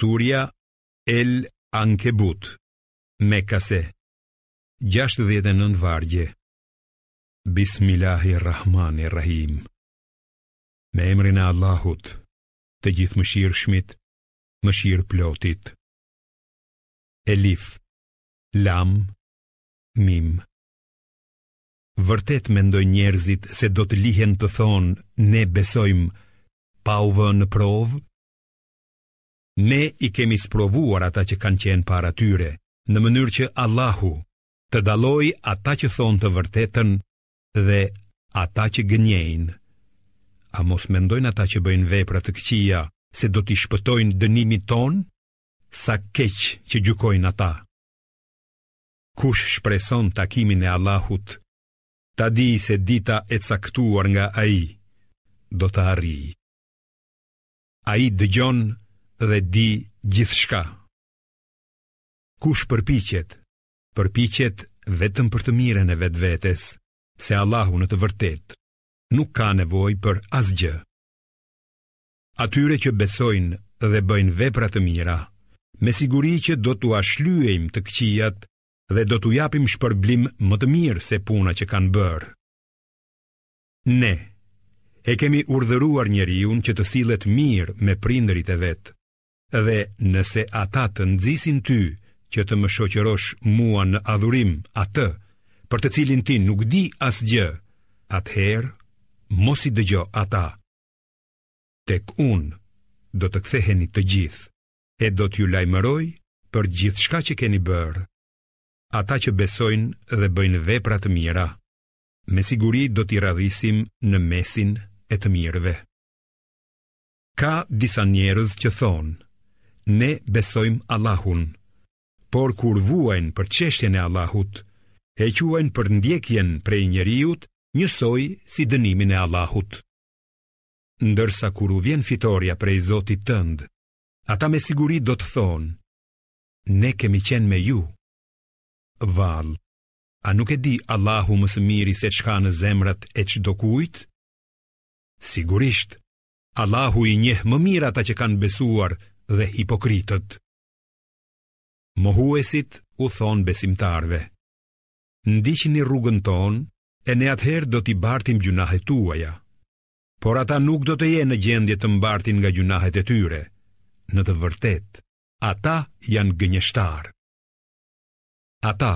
Surja El Ankebut Mekase 69 vargje Bismillahirrahmanirrahim Me emrin e Allahut Të gjithë më shirë shmit Më shirë plotit Elif Lam Mim Vërtet mendoj njerëzit Se do të lihen të thonë Ne besojmë pauvën në provë Ne i kemi sprovuar ata që kanë qenë para tyre, në mënyrë që Allahu të daloj ata që thonë të vërtetën dhe ata që gënjejnë. A mos mendojnë ata që bëjnë vepra të këqija se do t'i shpëtojnë dënimi ton, sa keq që gjykojnë ata. Kush shpreson takimin e Allahut, ta di se dita e caktuar nga ai do të arrijë. Ai dëgjon dhe di gjithçka. Kush përpiqet? Përpiqet vetëm për të mirën e vetvetes, se Allahu në të vërtetë nuk ka nevojë për asgjë. Atyre që besojnë dhe bëjnë vepra të mira, me siguri që do t'u ashlyejmë të këqijat dhe do t'u japim shpërblim më të mirë se puna që kanë bërë. Ne e kemi urdhëruar njeriu që të sillet mirë me prinderit e vetë, dhe nëse ata të nxisin ty që të më shoqërosh mua në adhurim atë për të cilin ti nuk di asgjë atëherë mos i dëgjo ata tek un do të ktheheni të gjithë e do t'ju lajmëroj për gjithë shka që keni bërë. Ata që besojnë dhe bëjnë vepra të mira, me siguri do t'i radhisim në mesin e të mirëve. Ka disa njerëz që thonë, ne besojmë Allahun. Por kur vuajnë për çështjen e Allahut, e quajnë për ndjekjen prej njeriut, njësoj si dënimin e Allahut. Ndërsa kur u vjen fitoria prej Zotit tënd, ata me siguri do të thonë: Ne kemi qenë me ju. Vall, a nuk e di Allahu më së miri se çka në zemrat e çdo kujt? Sigurisht, Allahu i njeh më mirë ata që kanë besuar dhe hipokritët. Mohuesit u thon besimtarve. Ndiqni rrugën ton, e ne ather do t'i bartim gjunahet tuaja. Por ata nuk do të jenë në gjendje të mbartin nga gjunahet e tyre. Në të vërtet, ata janë gënjeshtar. Ata,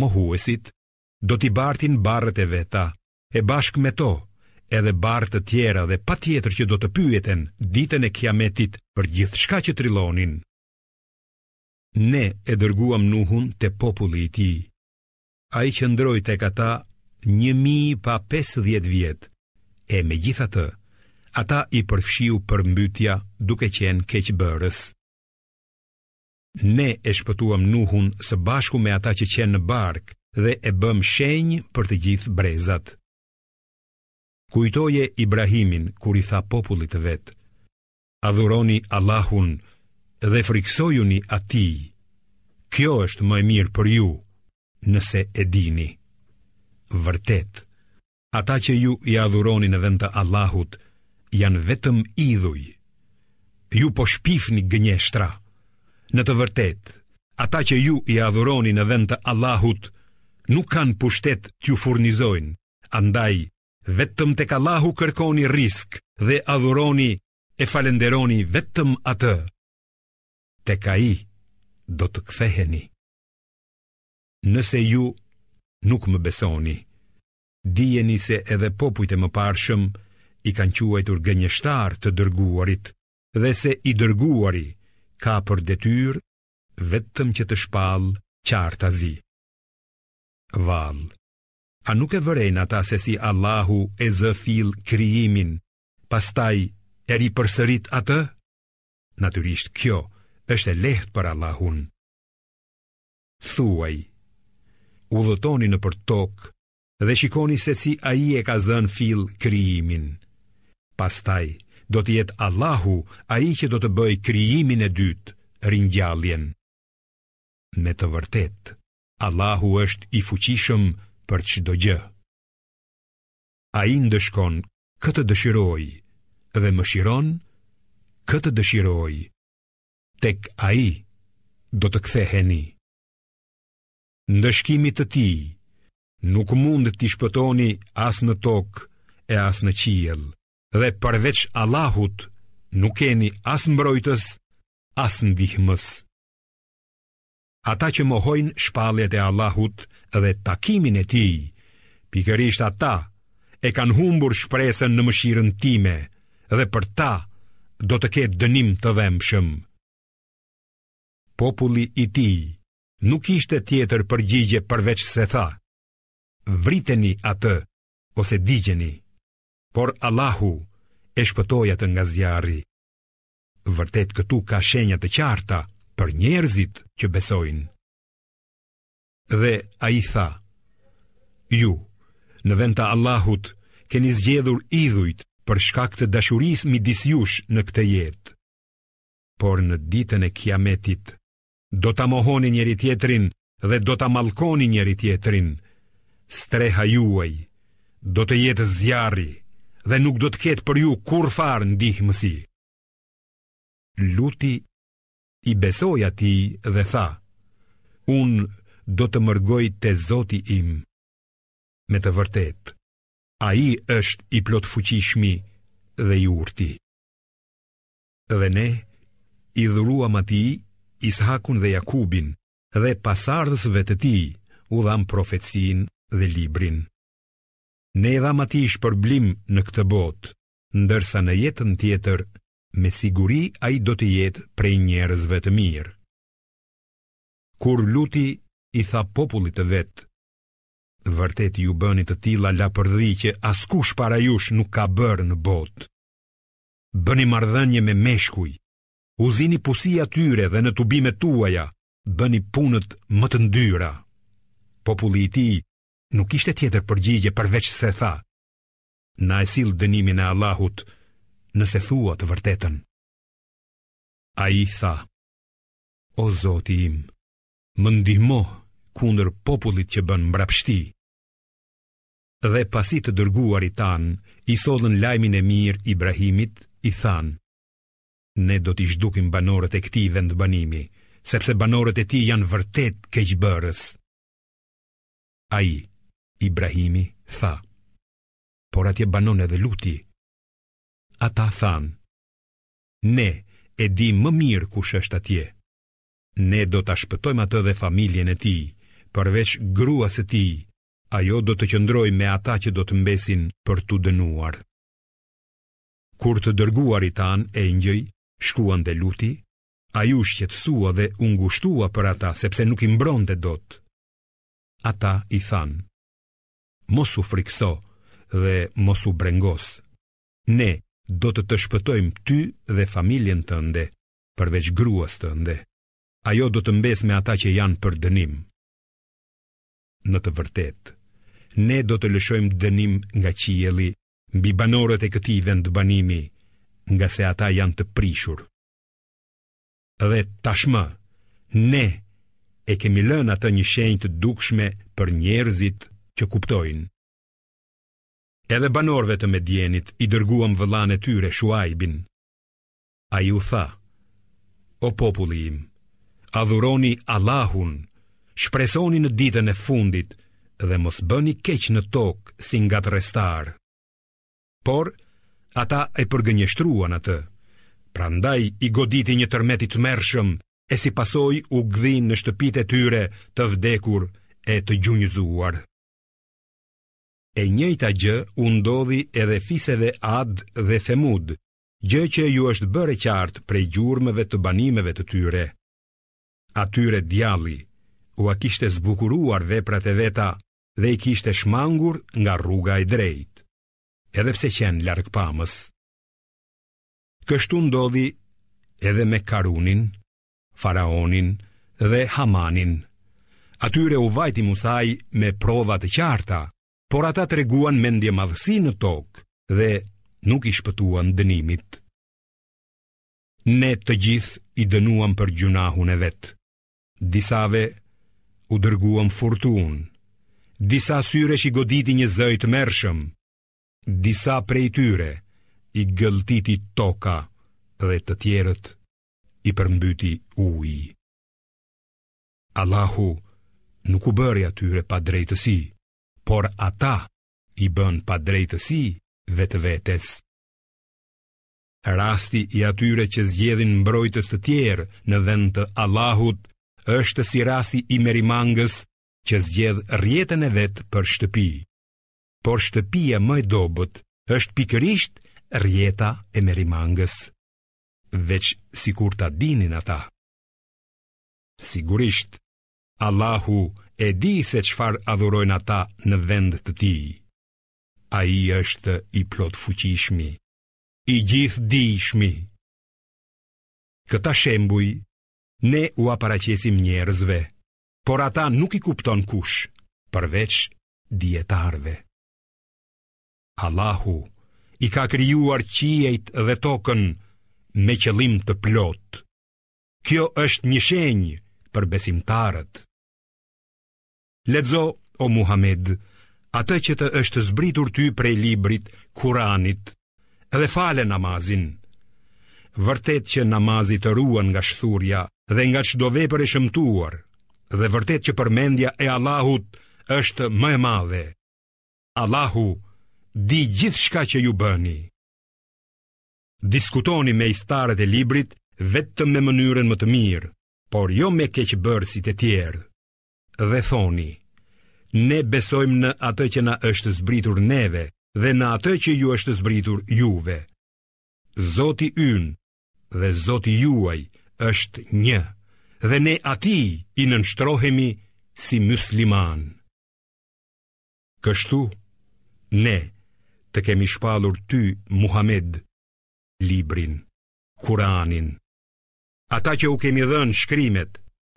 mohuesit, do t'i bartin barrët e veta, e bashkë me to, edhe barë të tjera dhe pa tjetër që do të pyeten ditën e kiametit për gjithë shka që trilonin. Ne e dërguam nuhun të populli i ti. A i që ndroj të kata një mi pa pes vjetë, e me gjitha të, ata i përfshiu për mbytja duke qenë keqë bërës. Ne e shpëtuam nuhun së bashku me ata që qenë në barkë dhe e bëm shenjë për të gjithë brezatë. Kujtoje Ibrahimin kur i tha popullit të vet: Adhuroni Allahun dhe friksojuni Atij. Kjo është më e mirë për ju, nëse e dini. Vërtet, ata që ju i adhuroni në vend të Allahut janë vetëm idhuj. Ju po shpifni gënjeshtra. Në të vërtet, ata që ju i adhuroni në vend të Allahut nuk kanë pushtet t'ju furnizojnë, andaj vetëm të kalahu kërkoni risk dhe adhuroni e falenderoni vetëm atë. Të ka i do të ktheheni. Nëse ju nuk më besoni, dijeni se edhe popujt e më parshëm i kanë quajtur gënjeshtar të dërguarit dhe se i dërguari ka për detyrë vetëm që të shpallë qartazi. Valë A nuk e vërejnë ata se si Allahu e zë fil kriimin, pastaj e ri përsërit atë? Natyrisht kjo është e lehtë për Allahun. Thuaj, u dhëtoni në për tokë dhe shikoni se si a i e ka zën fil kriimin. Pastaj, do të jetë Allahu a i që do të bëj kriimin e dytë, rinjalljen. Me të vërtet, Allahu është i fuqishëm nështë, për çdo gjë. Ai ndeshkon këtë dëshiroj dhe më shiron këtë dëshiroj. Tek ai do të ktheheni. Ndëshkimi të ti nuk mund të shpëtoni as në tokë e as në qiel, dhe përveç Allahut nuk keni as mbrojtës, as ndihmës ata që mohojnë shpalljet e Allahut dhe takimin e Tij, pikërisht ata e kanë humbur shpresën në mëshirën Time dhe për ta do të ketë dënim të dhëmshëm. Populli i Tij nuk ishte tjetër përgjigje përveç se tha: Vriteni atë ose digjeni. Por Allahu e shpëtoi atë nga zjarri. Vërtet këtu ka shenja të qarta për njerëzit që besojnë. Dhe a i tha, ju, në vend të Allahut, keni zgjedhur idhujt për shkak të dashuris mi disjush në këte jetë. Por në ditën e kiametit, do të mohoni njeri tjetrin dhe do të malkoni njeri tjetrin, streha juaj, do të jetë zjarri dhe nuk do të ketë për ju kur farë në dihë mësi. Luti i besoj ati dhe tha, unë do të mërgoj të zoti im. Me të vërtet, a i është i plot fuqishmi dhe i urti. Dhe ne, i dhuruam ati, ishakun dhe Jakubin, dhe pasardhësve të ti, u dham profetsin dhe librin. Ne i dham ati shpërblim në këtë botë, ndërsa në jetën tjetër me siguri a i do të jetë prej njerëzve të mirë. Kur luti i tha popullit të vetë, vërtet ju bënit të tila la përdi që askush para jush nuk ka bërë në botë. Bëni mardhënje me meshkuj, uzini pusia tyre dhe në tubime tuaja, bëni punët më të ndyra. Populli i ti nuk ishte tjetër përgjigje përveç se tha. Na e silë dënimin e Allahut, nëse thua të vërtetën. A i tha, O zoti im, më ndihmo kunder popullit që bën mbrapshti. Dhe pasi të dërguar i tan, i sodhen lajmin e mirë Ibrahimit, i than, Ne do t'i shdukim banorët e këti dhe në banimi, sepse banorët e ti janë vërtet keqëbërës. A i, Ibrahimi, tha, Por atje banon e dhe luti, ata than, ne e di më mirë kush është atje. Ne do të shpëtojmë atë dhe familjen e ti, përveç grua se ti, ajo do të qëndroj me ata që do të mbesin për të dënuar. Kur të dërguar i tanë e njëj, shkuan dhe luti, a ju shqetsua dhe ungushtua për ata sepse nuk imbron dhe dot. Ata i thanë, mosu frikso dhe mosu brengos, ne do të të shpëtojmë ty dhe familjen tënde, përveç gruas tënde. Ajo do të mbes me ata që janë për dënim. Në të vërtet, ne do të lëshojmë dënim nga qieli, mbi banorët e këti vend banimi, nga se ata janë të prishur. Dhe tashmë, ne e kemi lënë atë një shenjë të dukshme për njerëzit që kuptojnë. Edhe banorve të medjenit i dërguam vëllan e tyre shuajbin. A ju tha, o populli im, adhuroni Allahun, shpresoni në ditën e fundit dhe mos bëni keq në tokë si nga të restarë. Por, ata e përgënjështruan atë, pra ndaj i goditi një tërmetit mërshëm e si pasoj u gdhin në shtëpite tyre të vdekur e të gjunjëzuar e njëjta gjë u ndodhi edhe fiseve Ad dhe Themud, gjë që ju është bërë qartë prej gjurmëve të banimeve të tyre. Atyre djalli u a kishte zbukuruar veprat e veta dhe i kishte shmangur nga rruga e drejt, edhe pse qenë larkë pamës. Kështu ndodhi edhe me Karunin, Faraonin dhe Hamanin. Atyre u vajti Musaj me provat e qarta, por ata të reguan mendje madhësi në tokë dhe nuk i shpëtuan dënimit. Ne të gjithë i dënuam për gjunahun e vetë. Disave u dërguam furtun, disa syre që i goditi një zëjtë mërshëm, disa prej tyre i gëltiti toka dhe të tjerët i përmbyti ujë. Allahu nuk u bërja tyre pa drejtësi por ata i bën pa drejtësi vetë vetes. Rasti i atyre që zgjedhin mbrojtës të tjerë në vend të Allahut është si rasti i merimangës që zgjedh rjetën e vet për shtëpi. Por shtëpia më e dobët është pikërisht rjeta e merimangës. Veç kur ta dinin ata. Sigurisht Allahu e di se qfar adhurojnë ata në vend të ti. A i është i plot fuqishmi, i gjithë dishmi. Këta shembuj, ne u aparaqesim njerëzve, por ata nuk i kupton kush, përveç dietarve. Allahu i ka krijuar qiejt dhe tokën me qëllim të plot. Kjo është një shenjë për besimtarët. Ledzo, o Muhammed, atë që të është zbritur ty prej librit, kuranit, dhe fale namazin. Vërtet që namazit të ruan nga shthurja dhe nga çdo vepër e shëmtuar, dhe vërtet që përmendja e Allahut është më e madhe. Allahu, di gjithë shka që ju bëni. Diskutoni me iftarët e librit vetëm me mënyrën më të mirë, por jo me keqë e tjerë dhe thoni Ne besojmë në atë që na është zbritur neve dhe në atë që ju është zbritur juve. Zoti ynë dhe Zoti juaj është një dhe ne ati i nënçtrohemi si musliman. Kështu ne të kemi shpallur ty Muhammed librin Kur'anin. Ata që u kemi dhënë shkrimet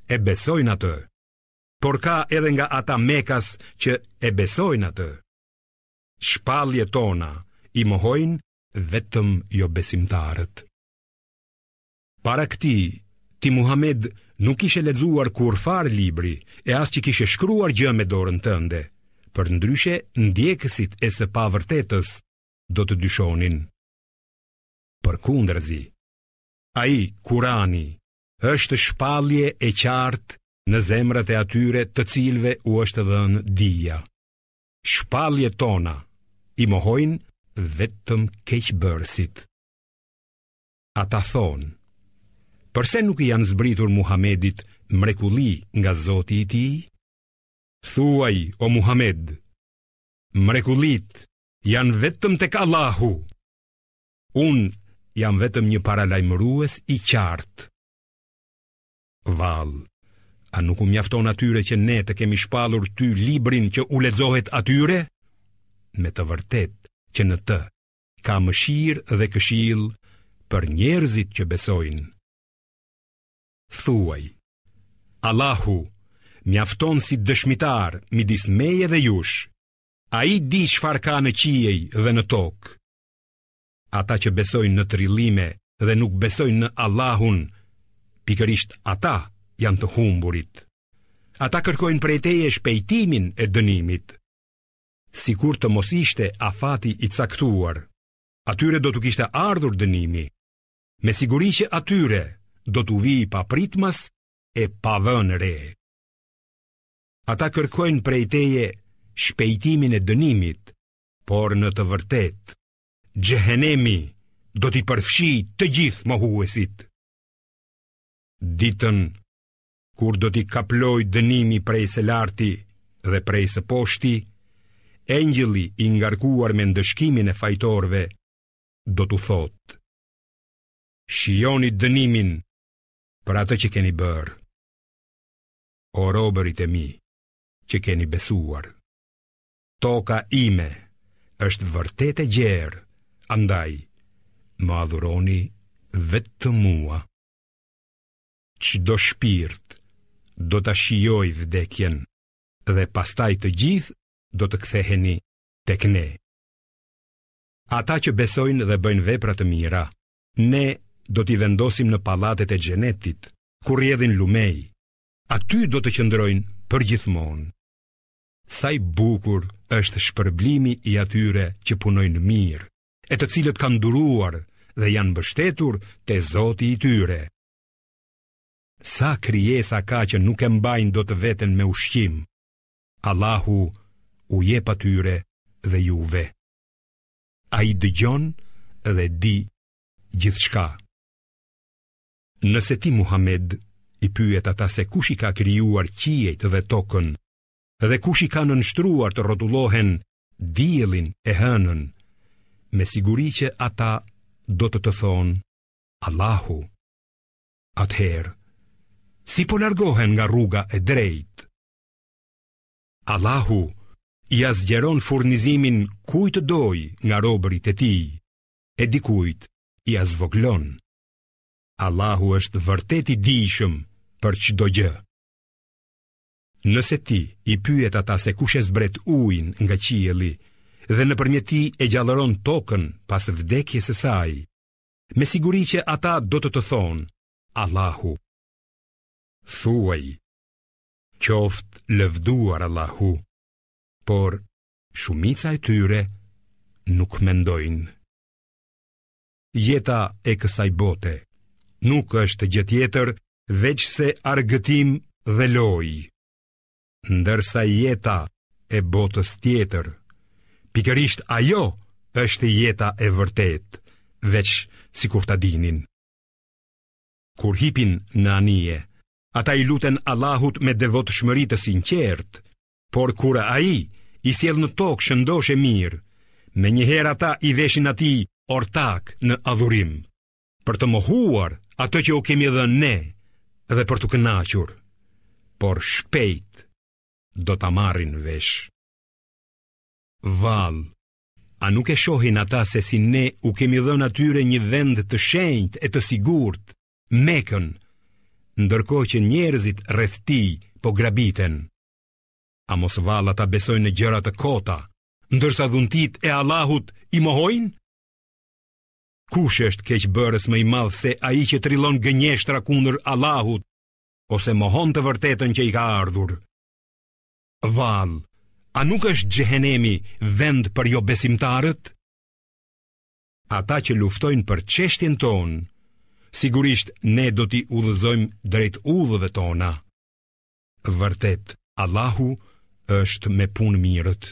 e besojnë atë por ka edhe nga ata mekas që e besojnë atë. Shpalje tona i mohojnë vetëm jo besimtarët. Para këti, ti Muhammed nuk ishe ledzuar kur farë libri e asë që kishe shkruar gjë me dorën tënde, për ndryshe ndjekësit e së pa vërtetës do të dyshonin. Për kundërzi, a i kurani është shpalje e qartë në zemrat e atyre të cilve u është dhe në Shpalljet Shpalje tona, i mohojnë vetëm keqë Ata A ta thonë, përse nuk i janë zbritur Muhamedit mrekuli nga zoti i ti? Thuaj, o Muhamed, mrekulit janë vetëm të kalahu. Unë jam vetëm një paralajmërues i qartë. Valë. A nuk u mjafton atyre që ne të kemi shpalur ty librin që u ulezohet atyre? Me të vërtet që në të ka mëshirë dhe këshilë për njerëzit që besojnë. Thuaj, Allahu mjafton si dëshmitar, midis meje dhe jush, a i di shfar ka në qiej dhe në tokë. Ata që besojnë në trillime dhe nuk besojnë në Allahun, pikërisht ata janë të humburit. Ata kërkojnë prej teje shpejtimin e dënimit. Si kur të mos ishte afati i caktuar, atyre do të kishte ardhur dënimi. Me siguri që atyre do të vi pa pritmas e pa vënë re. Ata kërkojnë prej teje shpejtimin e dënimit, por në të vërtet, gjehenemi do t'i përfshi të gjithë më huesit. Ditën kur do t'i kaploj dënimi prej se larti dhe prej se poshti, engjëli i ngarkuar me ndëshkimin e fajtorve, do t'u thotë. Shioni dënimin për atë që keni bërë. O robërit e mi, që keni besuar. Toka ime është vërtet e gjerë, andaj, më adhuroni vetë të mua. Qdo shpirtë, do të shioj vdekjen, dhe pastaj të gjithë do të ktheheni tek ne. Ata që besojnë dhe bëjnë vepra të mira, ne do t'i vendosim në palatet e xhenetit, ku rrjedhin lumej. Aty do të qëndrojnë përgjithmonë. Sa i bukur është shpërblimi i atyre që punojnë mirë, e të cilët kanë duruar dhe janë mbështetur te Zoti i tyre. Sa krijesa ka që nuk e mbajnë do të veten me ushqim. Allahu u jep atyre dhe juve. Ai dëgjon dhe di gjithçka. Nëse ti Muhammed i pyet ata se kush i ka krijuar qiejt dhe tokën, dhe kush i ka nënshtruar të rrotullohen diellin e hënën, me siguri që ata do të të thonë Allahu. Atëherë si po largohen nga rruga e drejt. Allahu i azgjeron furnizimin kujt doj nga robërit e ti, e dikujt i azvoglon. Allahu është vërtet i dishëm për çdo gjë. Nëse ti i pyet ata se kush e zbret ujin nga qielli dhe nëpërmjet përmjeti e gjallëron tokën pas vdekjes së saj, me siguri që ata do të të thonë: Allahu thuaj Qoft lëvduar Allahu Por shumica e tyre nuk mendojnë Jeta e kësaj bote Nuk është gjëtjetër veç se argëtim dhe loj Ndërsa jeta e botës tjetër Pikërisht ajo është jeta e vërtet Veç si kur të dinin Kur hipin në anije Ata i luten Allahut me devot shmëri të sinqert Por kura a i, i sjell në tokë shëndosh e mirë Me njëher ata i veshin ati ortak në adhurim Për të mohuar atë që u kemi dhe ne Dhe për të kënachur Por shpejt do të marrin vesh Val, a nuk e shohin ata se si ne u kemi dhe natyre një vend të shenjt e të sigurt Mekën, ndërkohë që njerëzit rreth ti po grabiten. A mos vala ta besojnë në gjëra të kota, ndërsa dhuntit e Allahut i mohojnë? Kush është keqë bërës më i madh se ai që trillon gënjeshtra kundër Allahut ose mohon të vërtetën që i ka ardhur? Val, a nuk është xhehenemi vend për jo besimtarët? Ata që luftojnë për çështjen tonë, sigurisht ne do t'i udhëzojmë drejt udhëve tona. Vërtet, Allahu është me punë mirët.